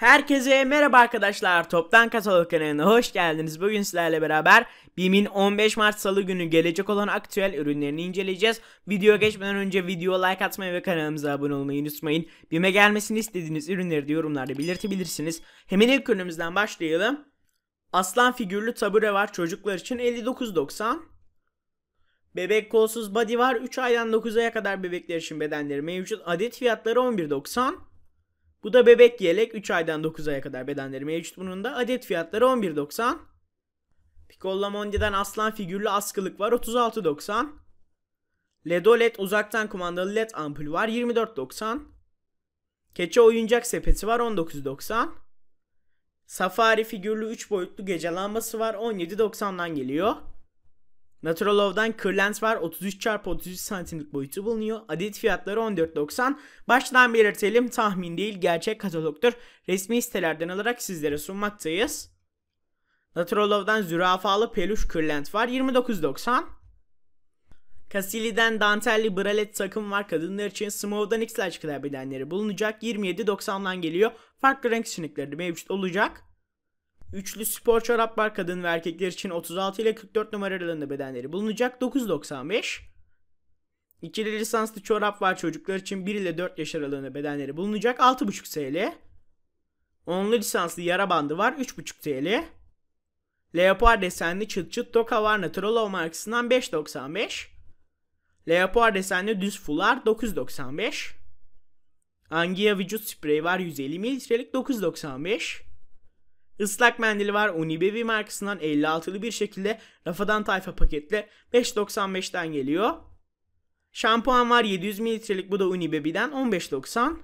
Herkese merhaba arkadaşlar. Toptan Katalog kanalına hoş geldiniz. Bugün sizlerle beraber BİM'in 15 Mart Salı günü gelecek olan aktüel ürünlerini inceleyeceğiz. Video geçmeden önce video like atmayı ve kanalımıza abone olmayı unutmayın. BİM'e gelmesini istediğiniz ürünleri de yorumlarda belirtebilirsiniz. Hemen ilk ürünümüzden başlayalım. Aslan figürlü tabure var çocuklar için 59.90. Bebek kolsuz body var 3 aydan 9 aya kadar bebekler için bedenleri mevcut. Adet fiyatları 11.90. Bu da bebek yelek 3 aydan 9 aya kadar bedenleri mevcut bunun da. Adet fiyatları 11.90. Piccola Mondi'den aslan figürlü askılık var 36.90. Ledo LED e uzaktan kumandalı LED ampul var 24.90. Keçe oyuncak sepeti var 19.90. Safari figürlü 3 boyutlu gece lambası var 17.90'dan geliyor. Natural Love'dan Kırlent var. 33 çarpı 33 santimlik boyutu bulunuyor. Adet fiyatları 14.90. Baştan belirtelim tahmin değil gerçek katalogdur. Resmi sitelerden alarak sizlere sunmaktayız. Natural Love'dan zürafalı peluş kırlent var. 29.90. Casili'den dantelli bralet takım var. Kadınlar için Smove'dan X-Large klavye bedenleri bulunacak. 27.90'dan geliyor. Farklı renk seçenekleri mevcut olacak. Üçlü spor çorap var kadın ve erkekler için 36 ile 44 numara aralığında bedenleri bulunacak 9.95. İkili lisanslı çorap var çocuklar için 1 ile 4 yaş aralığında bedenleri bulunacak 6.5 TL. Onlu lisanslı yara bandı var 3.5 TL. Leopar desenli çıt çıt toka var Naturalo markasından 5.95. Leopar desenli düz fular 9.95. Angia vücut spreyi var 150 mililitrelik 9.95. Islak mendili var. Unibaby markasından 56'lı bir şekilde rafadan tayfa paketle 5.95'ten geliyor. Şampuan var 700 mililitrelik bu da Unibaby'den 15.90.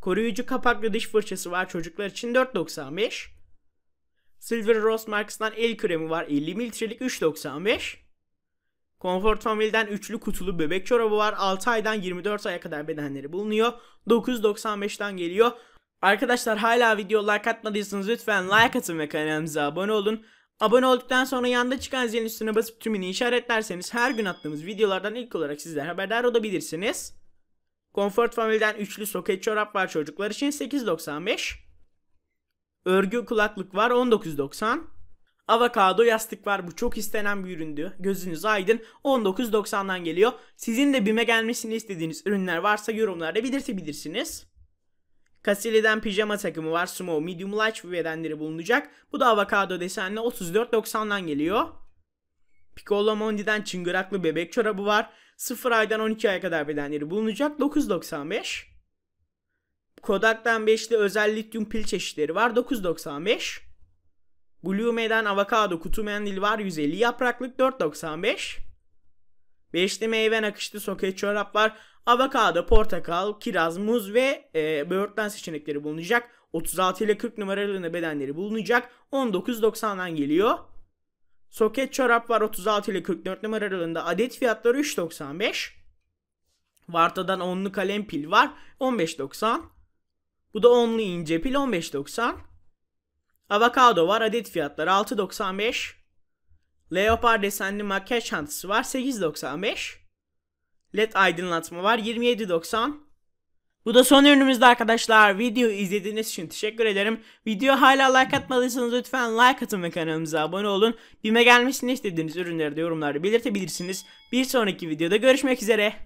Koruyucu kapaklı diş fırçası var çocuklar için 4.95. Silver Rose markasından el kremi var 50 mililitrelik 3.95. Comfort Family'den üçlü kutulu bebek çorabı var. 6 aydan 24 aya kadar bedenleri bulunuyor. 9.95'ten geliyor. Arkadaşlar hala video like atmadıysanız lütfen like atın ve kanalımıza abone olun. Abone olduktan sonra yanda çıkan zilin üstüne basıp tümünü işaretlerseniz her gün attığımız videolardan ilk olarak sizler haberdar olabilirsiniz. Comfort Family'den üçlü soket çorap var çocuklar için 8.95. Örgü kulaklık var 19.90. Avokado yastık var. Bu çok istenen bir üründü. Gözünüz aydın. 19.90'dan geliyor. Sizin de BİM'e gelmesini istediğiniz ürünler varsa yorumlarda belirtebilirsiniz. Casilli'den pijama takımı var. Small, medium, large bedenleri bulunacak. Bu da avokado desenli 34.90'dan geliyor. Piccolo Mondi'den çıngıraklı bebek çorabı var. 0 aydan 12 aya kadar bedenleri bulunacak. 9.95. Kodak'tan 5'li özel lityum pil çeşitleri var. 9.95. Glume'den avokado kutu mendil var. 150 yapraklık 4.95. Beşli meyve nakışlı soket çorap var. Avokado, portakal, kiraz, muz ve e, böğürtlen seçenekleri bulunacak. 36 ile 40 numaralarında bedenleri bulunacak. 19.90'dan geliyor. Soket çorap var 36 ile 44 numara aralığında. Adet fiyatları 3.95. Varta'dan 10'lu kalem pil var 15.90. Bu da 10'lu ince pil 15.90. Avokado var adet fiyatları 6.95. Leopar desenli makyaj çantası var 8.95 led aydınlatma var. 27.90. Bu da son ürünümüzde arkadaşlar. Video izlediğiniz için teşekkür ederim. Video hala like atmadıysanız lütfen like atın ve kanalımıza abone olun. Bime gelmesini istediğiniz ürünleri de yorumlarda belirtebilirsiniz. Bir sonraki videoda görüşmek üzere.